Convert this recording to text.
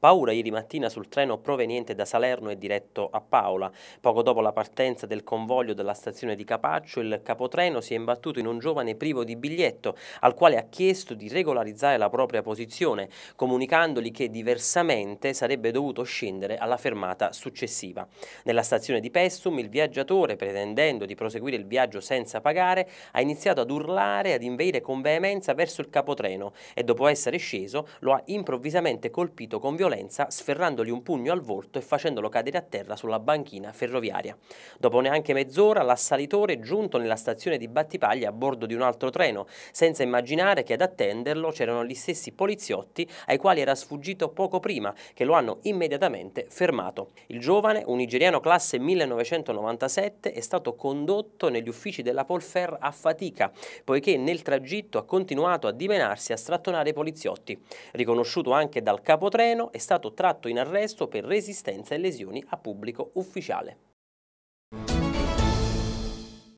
Paura ieri mattina sul treno proveniente da Salerno e diretto a Paola. Poco dopo la partenza del convoglio dalla stazione di Capaccio, il capotreno si è imbattuto in un giovane privo di biglietto, al quale ha chiesto di regolarizzare la propria posizione, comunicandogli che diversamente sarebbe dovuto scendere alla fermata successiva. Nella stazione di Pessum, il viaggiatore, pretendendo di proseguire il viaggio senza pagare, ha iniziato ad urlare e ad inveire con veemenza verso il capotreno e dopo essere sceso lo ha improvvisamente colpito con violenza violenza sferrandogli un pugno al volto e facendolo cadere a terra sulla banchina ferroviaria. Dopo neanche mezz'ora l'assalitore è giunto nella stazione di Battipaglia a bordo di un altro treno, senza immaginare che ad attenderlo c'erano gli stessi poliziotti ai quali era sfuggito poco prima, che lo hanno immediatamente fermato. Il giovane, un nigeriano classe 1997, è stato condotto negli uffici della Polfer a fatica, poiché nel tragitto ha continuato a dimenarsi e a strattonare i poliziotti. Riconosciuto anche dal capotreno, è è stato tratto in arresto per resistenza e lesioni a pubblico ufficiale.